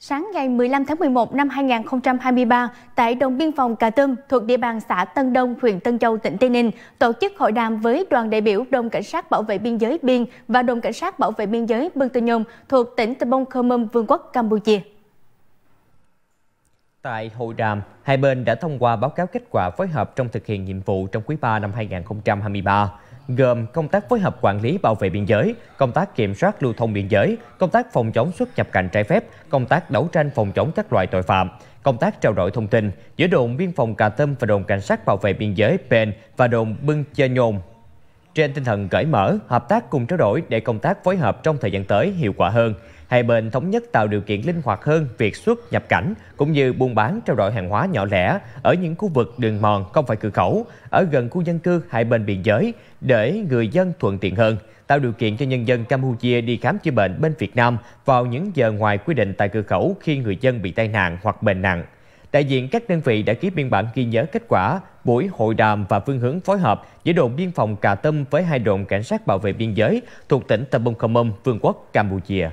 Sáng ngày 15 tháng 11 năm 2023, tại đồn biên phòng Cà Tâm thuộc địa bàn xã Tân Đông, huyện Tân Châu, tỉnh Tây Ninh, tổ chức hội đàm với đoàn đại biểu đồn cảnh sát bảo vệ biên giới Biên và đồn cảnh sát bảo vệ biên giới Bưng Tư Nhôm thuộc tỉnh Tây Bông Khơ Mâm, Vương quốc Campuchia. Tại hội đàm, hai bên đã thông qua báo cáo kết quả phối hợp trong thực hiện nhiệm vụ trong quý 3 năm 2023 gồm công tác phối hợp quản lý bảo vệ biên giới, công tác kiểm soát lưu thông biên giới, công tác phòng chống xuất nhập cảnh trái phép, công tác đấu tranh phòng chống các loại tội phạm, công tác trao đổi thông tin giữa đồn biên phòng Cà Tâm và đồn cảnh sát bảo vệ biên giới Pen và đồn Bưng Chơ Nhôn. Trên tinh thần cởi mở, hợp tác cùng trao đổi để công tác phối hợp trong thời gian tới hiệu quả hơn – hai bên thống nhất tạo điều kiện linh hoạt hơn việc xuất nhập cảnh cũng như buôn bán trao đổi hàng hóa nhỏ lẻ ở những khu vực đường mòn không phải cửa khẩu, ở gần khu dân cư hai bên biên giới để người dân thuận tiện hơn, tạo điều kiện cho nhân dân Campuchia đi khám chữa bệnh bên Việt Nam vào những giờ ngoài quy định tại cửa khẩu khi người dân bị tai nạn hoặc bệnh nặng. Đại diện các đơn vị đã ký biên bản ghi nhớ kết quả buổi hội đàm và phương hướng phối hợp giữa đồn biên phòng Cà Tâm với hai đồn cảnh sát bảo vệ biên giới thuộc tỉnh Tâm Bông Khâm Mông, Vương quốc Campuchia.